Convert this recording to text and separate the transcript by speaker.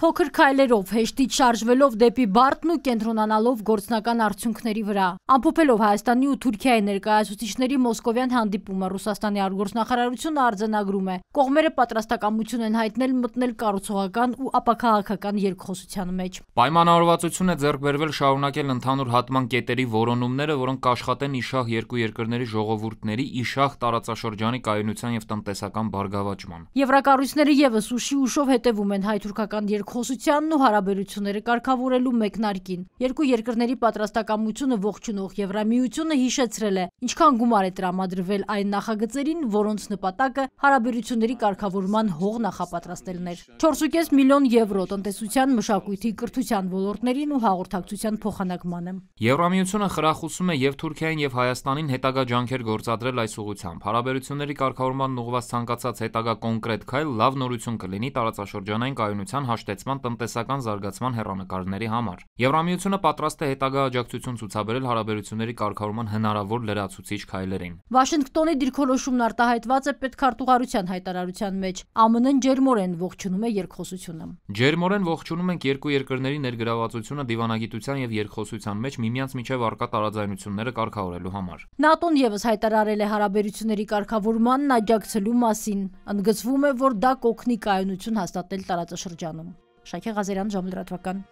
Speaker 1: փոքր քայլերով, հեշտից շարժվելով դեպի Բարդն ու կենտրոնանալով գործնական արդյունքների վրա։ Ամփոփելով Հայաստանի ու Թուրքիայի ներկայացուցիչների մոսկովյան հանդիպումը Ռուսաստանի արտգործնախարարությունը արձանագրում է. կողմերը պատրաստակամություն են հայտնել մտնել կառուցողական ու ապակայական երկխոսության մեջ։
Speaker 2: Պայմանավորվածություն է ձեռք բերվել շարունակել ընդհանուր հատման կետերի որոնումները, որոնք կաշխատեն իշախ երկու երկրների ժողովուրդների իշախ տարածաշրջանի կայունության եւ տնտեսական բարգավաճման։
Speaker 1: Եվրակառույցները եւս ուշի ուշով հետևում են հայ-թուրքական երկու երկխոսությանն ու հարաբերությունները կարգավորելու մեկնարկին։ Երկու երկրների պատրաստակամությունը ողջունող Եվրամիությունը հիշեցրել է, ինչքան գումար է տրամադրվել այն նախագծերին, որոնց նպատակը հարաբերությունների կարգավորման հող նախապատրաստելն էր։ 4.5 միլիոն եվրո տնտեսության, մշակույթի, կրթության ոլորտներին ու հաղորդակցության փոխանակմանը։
Speaker 2: Եվրամիությունը խրախուսում է եւ Թուրքիային եւ Հայաստանին հետագա ջանքեր գործադրել այս ուղղությամբ։ Հարաբերությունների կարգավորման ուղղված ցանկացած հետագա կոնկրետ քայլ լավ նորություն կլինի տարածաշրջանային կայունության հաշտեցման տնտեսագիտացման, տնտեսական զարգացման հեռանկարների համար։ Եվրամիությունը պատրաստ է հետագա աջակցություն ցուցաբերել հարաբերությունների կարգավորման հնարավոր լրացուցիչ քայլերին։
Speaker 1: Վաշինգտոնի դիրքորոշումն արտահայտված է պետքարտուղարության հայտարարության մեջ։ ԱՄՆ-ն ջերմորեն ողջունում է երկխոսությունը։
Speaker 2: Ջերմորեն ողջունում ենք երկու երկրների ներգրավվածությունը դիվանագիտության եւ երկխոսության մեջ միմյանց միջև առկա տարաձայնությունները կարգավորելու համար։
Speaker 1: ՆԱՏՕ-ն եւս հայտարարել է հարաբերությունների կարգավորմանն աջակցելու մասին։ Ընդգծվում է, որ դա կօգնի կայունություն հաստատել տարածաշրջանում։ Շաքե Ղազարյան ժամը լրատվական